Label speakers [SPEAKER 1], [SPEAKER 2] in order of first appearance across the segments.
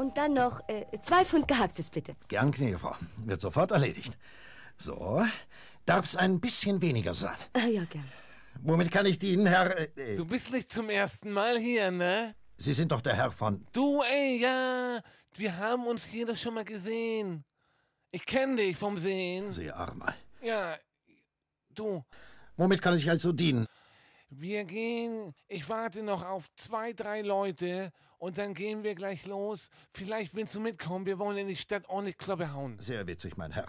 [SPEAKER 1] Und dann noch äh, zwei Pfund Gehacktes, bitte. Gern, gnädige Frau. Wird sofort erledigt. So, darf's ein bisschen weniger sein.
[SPEAKER 2] Ah, ja, gern. Womit kann ich
[SPEAKER 1] dienen, Herr... Äh, äh, du
[SPEAKER 2] bist nicht zum ersten Mal hier, ne?
[SPEAKER 1] Sie sind doch der Herr von...
[SPEAKER 2] Du, ey, ja. Wir haben uns hier doch schon mal gesehen. Ich kenne dich vom Sehen. Sehr Armer. Ja,
[SPEAKER 1] du. Womit kann ich also dienen?
[SPEAKER 2] wir gehen, ich warte noch auf zwei, drei Leute und dann gehen wir gleich los. Vielleicht willst du mitkommen, wir wollen in die Stadt ordentlich Kloppe hauen. Sehr witzig, mein Herr.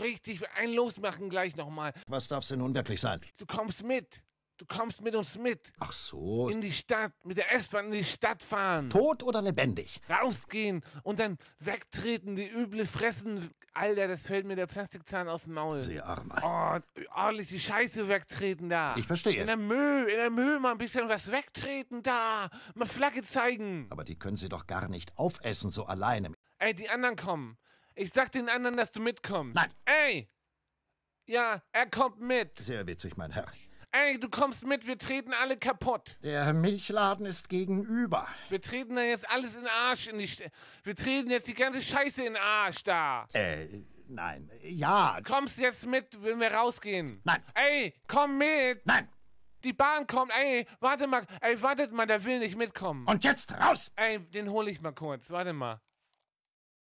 [SPEAKER 2] Richtig, ein Losmachen gleich nochmal. Was darf's denn nun wirklich sein? Du kommst mit. Du kommst mit uns mit. Ach so. In die Stadt, mit der S-Bahn in die Stadt fahren. Tot oder lebendig? Rausgehen und dann wegtreten, die üble Fressen. Alter, das fällt mir der Plastikzahn aus dem Maul. Sehr Armer. Oh, ordentlich die Scheiße wegtreten da. Ich verstehe. In der Müll, in der Müll mal ein bisschen was wegtreten da. Mal Flagge zeigen. Aber die können sie doch gar nicht aufessen, so alleine. Ey, die anderen kommen. Ich sag den anderen, dass du mitkommst. Nein. Ey! Ja, er kommt mit. Sehr witzig, mein Herr. Ey, du kommst mit, wir treten alle kaputt. Der Milchladen ist gegenüber. Wir treten da jetzt alles in den Arsch in die St Wir treten jetzt die ganze Scheiße in den Arsch da. Äh, nein. Ja. kommst jetzt mit, wenn wir rausgehen. Nein. Ey, komm mit. Nein. Die Bahn kommt, ey, warte mal, ey, wartet mal, der will nicht mitkommen. Und jetzt raus! Ey, den hole ich mal kurz, warte mal.